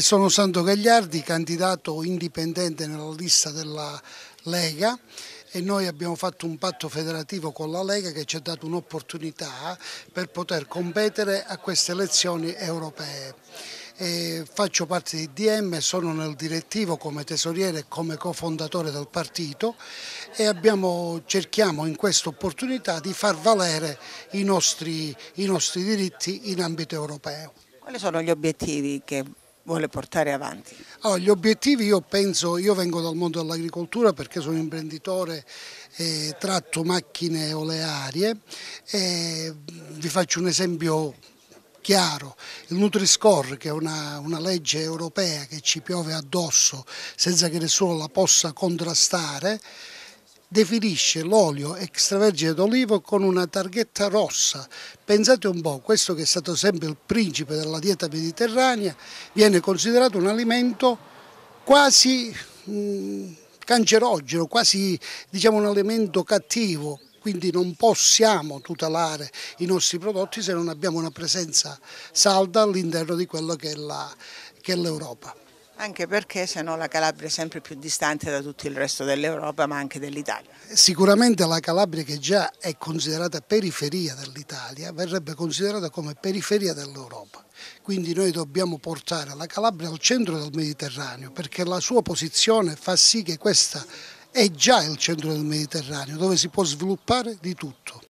Sono Santo Gagliardi, candidato indipendente nella lista della Lega e noi abbiamo fatto un patto federativo con la Lega che ci ha dato un'opportunità per poter competere a queste elezioni europee. E faccio parte di DM, sono nel direttivo come tesoriere e come cofondatore del partito e abbiamo, cerchiamo in questa opportunità di far valere i nostri, i nostri diritti in ambito europeo. Quali sono gli obiettivi che vuole portare avanti? Allora, ah, gli obiettivi io penso, io vengo dal mondo dell'agricoltura perché sono imprenditore eh, tratto macchine olearie, eh, vi faccio un esempio chiaro, il Nutri-Score che è una, una, legge europea che ci piove addosso senza che nessuno la possa contrastare, definisce l'olio extravergine d'olivo con una targhetta rossa. Pensate un po', questo che è stato sempre il principe della dieta mediterranea viene considerato un alimento quasi mh, mm, cancerogeno, quasi diciamo, un alimento cattivo. Quindi non possiamo tutelare i nostri prodotti se non abbiamo una presenza salda all'interno di quello che è l'Europa anche perché se no la Calabria è sempre più distante da tutto il resto dell'Europa ma anche dell'Italia. Sicuramente la Calabria che già è considerata periferia dell'Italia verrebbe considerata come periferia dell'Europa, quindi noi dobbiamo portare la Calabria al centro del Mediterraneo perché la sua posizione fa sì che questa è già il centro del Mediterraneo dove si può sviluppare di tutto.